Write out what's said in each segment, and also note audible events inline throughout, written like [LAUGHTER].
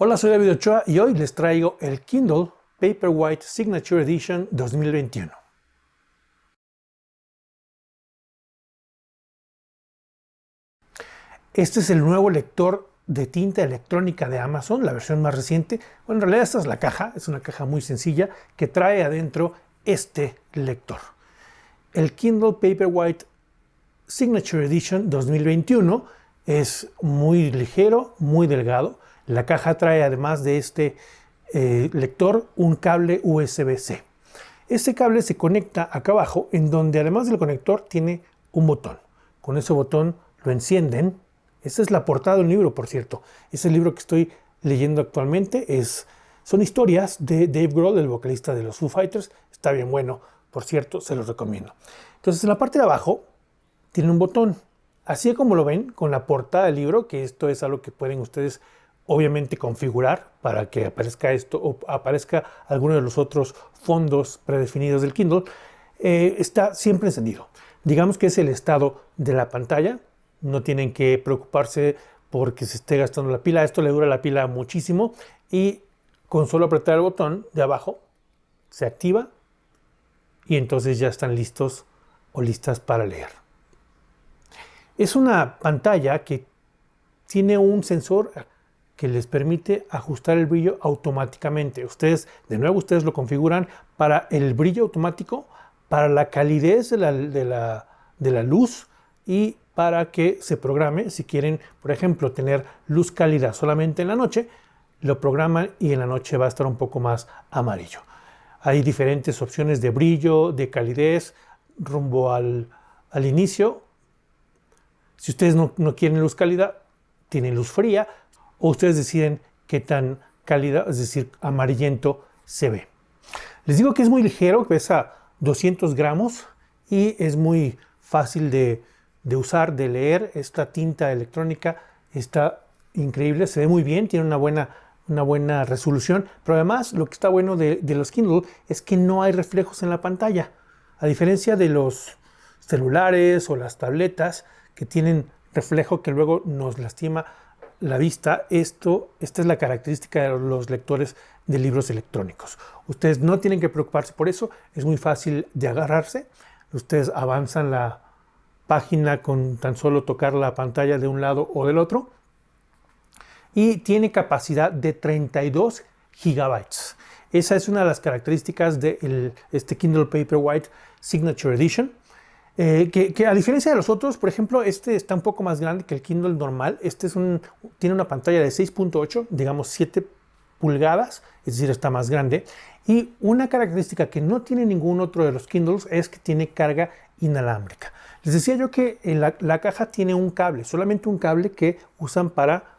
Hola, soy David Ochoa y hoy les traigo el Kindle Paperwhite Signature Edition 2021. Este es el nuevo lector de tinta electrónica de Amazon, la versión más reciente. Bueno, en realidad esta es la caja, es una caja muy sencilla que trae adentro este lector. El Kindle Paperwhite Signature Edition 2021 es muy ligero, muy delgado la caja trae además de este eh, lector un cable USB-C. Ese cable se conecta acá abajo en donde además del conector tiene un botón. Con ese botón lo encienden. Esa es la portada del libro, por cierto. Es el libro que estoy leyendo actualmente. Es, son historias de Dave Grohl, el vocalista de los Foo Fighters. Está bien bueno, por cierto, se los recomiendo. Entonces en la parte de abajo tiene un botón. Así como lo ven con la portada del libro, que esto es algo que pueden ustedes obviamente configurar para que aparezca esto o aparezca alguno de los otros fondos predefinidos del Kindle, eh, está siempre encendido. Digamos que es el estado de la pantalla, no tienen que preocuparse porque se esté gastando la pila, esto le dura la pila muchísimo y con solo apretar el botón de abajo se activa y entonces ya están listos o listas para leer. Es una pantalla que tiene un sensor que les permite ajustar el brillo automáticamente. Ustedes, de nuevo, ustedes lo configuran para el brillo automático, para la calidez de la, luz y para que se programe. Si quieren, por ejemplo, tener luz cálida solamente en la noche, lo programan y en la noche va a estar un poco más amarillo. Hay diferentes opciones de brillo, de calidez, rumbo al, inicio. Si ustedes no, no quieren luz cálida, tienen luz fría, o ustedes deciden qué tan cálida, es decir, amarillento se ve. Les digo que es muy ligero, pesa 200 gramos y es muy fácil de, usar, de leer. Esta tinta electrónica está increíble, se ve muy bien, tiene una buena una buena resolución, pero además lo que está bueno de, de, los Kindle es que no hay reflejos en la pantalla, a diferencia de los celulares o las tabletas que tienen reflejo que luego nos lastima la vista, esto, esta es la característica de los lectores de libros electrónicos. Ustedes no tienen que preocuparse por eso, es muy fácil de agarrarse. Ustedes avanzan la página con tan solo tocar la pantalla de un lado o del otro. Y tiene capacidad de 32 gigabytes. Esa es una de las características de este Kindle Paperwhite Signature Edition. Eh, que, a diferencia de los otros, por ejemplo, este está un poco más grande que el Kindle normal. Este es tiene una pantalla de 6.8, digamos 7 pulgadas, es decir, está más grande. Y una característica que no tiene ningún otro de los Kindles es que tiene carga inalámbrica. Les decía yo que eh, la, la caja tiene un cable, solamente un cable que usan para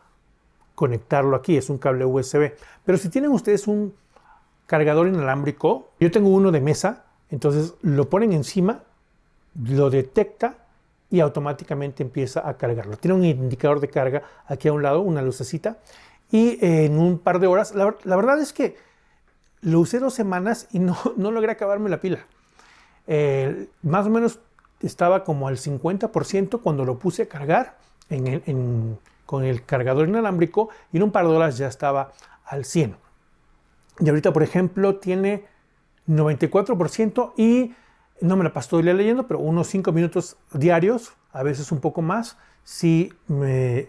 conectarlo aquí, es un cable USB. Pero si tienen ustedes un cargador inalámbrico, yo tengo uno de mesa, entonces lo ponen encima lo detecta y automáticamente empieza a cargarlo. Tiene un indicador de carga aquí a un lado, una lucecita, y en un par de horas, la, verdad es que lo usé dos semanas y no, [LAUGHS] logré acabarme la pila. más o menos estaba como al 50% cuando lo puse a cargar con el cargador inalámbrico y en un par de horas ya estaba al 100%. Y ahorita, por ejemplo, tiene 94% y no me la paso leyendo, pero unos 5 minutos diarios, a veces un poco más, si me,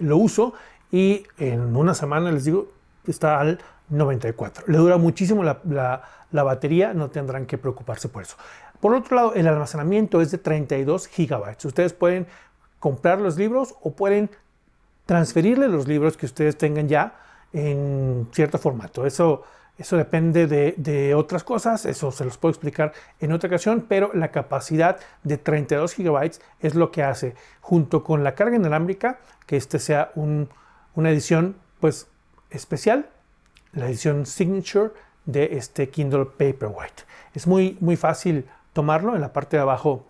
lo uso y en una semana les digo, está al 94. Le dura muchísimo la, la, batería, no tendrán que preocuparse por eso. Por otro lado, el almacenamiento es de 32 gigabytes. Ustedes pueden comprar los libros o pueden transferirle los libros que ustedes tengan ya en cierto formato. Eso eso depende de, otras cosas, eso se los puedo explicar en otra ocasión, pero la capacidad de 32 GB es lo que hace, junto con la carga inalámbrica, que este sea una edición pues especial, la edición signature de este Kindle Paperwhite. Es muy, muy fácil tomarlo, en la parte de abajo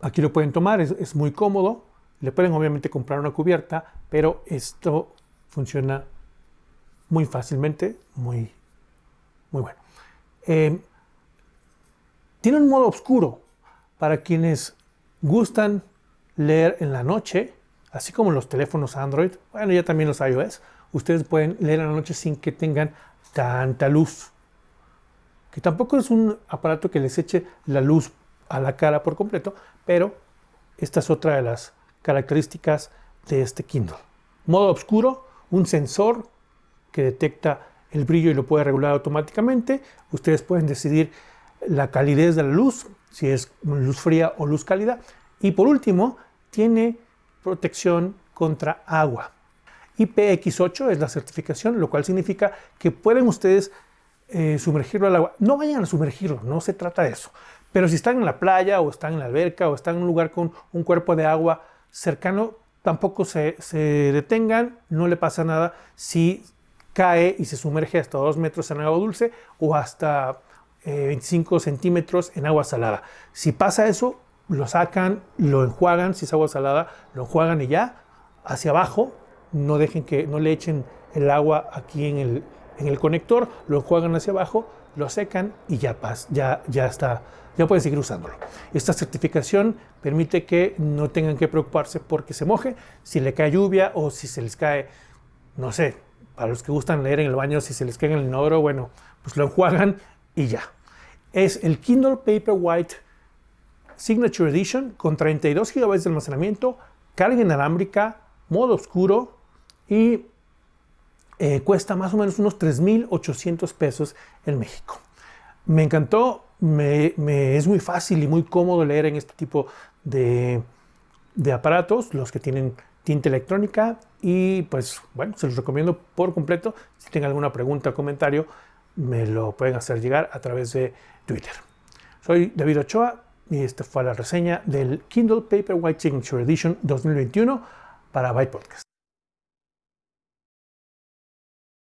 aquí lo pueden tomar, es, es muy cómodo, le pueden obviamente comprar una cubierta, pero esto funciona muy fácilmente, muy muy bueno. Eh, tiene un modo oscuro para quienes gustan leer en la noche, así como los teléfonos Android, bueno, ya también los iOS, ustedes pueden leer en la noche sin que tengan tanta luz. Que tampoco es un aparato que les eche la luz a la cara por completo, pero esta es otra de las características de este Kindle. Modo oscuro, un sensor que detecta el brillo y lo puede regular automáticamente. Ustedes pueden decidir la calidez de la luz, si es luz fría o luz cálida. Y por último, tiene protección contra agua. IPX8 es la certificación, lo cual significa que pueden ustedes eh, sumergirlo al agua. No vayan a sumergirlo, no se trata de eso. Pero si están en la playa o están en la alberca o están en un lugar con un cuerpo de agua cercano, tampoco se, se detengan, no le pasa nada si cae y se sumerge hasta 2 metros en agua dulce o hasta 25 eh, centímetros en agua salada. Si pasa eso, lo sacan, lo enjuagan, si es agua salada, lo enjuagan y ya, hacia abajo, no dejen que, no le echen el agua aquí en el, conector, lo enjuagan hacia abajo, lo secan y ya, pasa ya, ya está, ya pueden seguir usándolo. Esta certificación permite que no tengan que preocuparse porque se moje, si le cae lluvia o si se les cae, no sé, para los que gustan leer en el baño, si se les queda en el inodoro, bueno, pues lo enjuagan y ya. Es el Kindle Paperwhite Signature Edition con 32 GB de almacenamiento, carga inalámbrica, modo oscuro y eh, cuesta más o menos unos 3.800 pesos en México. Me encantó, me, es muy fácil y muy cómodo leer en este tipo de aparatos, los que tienen tinta electrónica y pues bueno, se los recomiendo por completo. Si tienen alguna pregunta o comentario, me lo pueden hacer llegar a través de Twitter. Soy David Ochoa y esta fue la reseña del Kindle Paperwhite Signature Edition 2021 para Byte Podcast.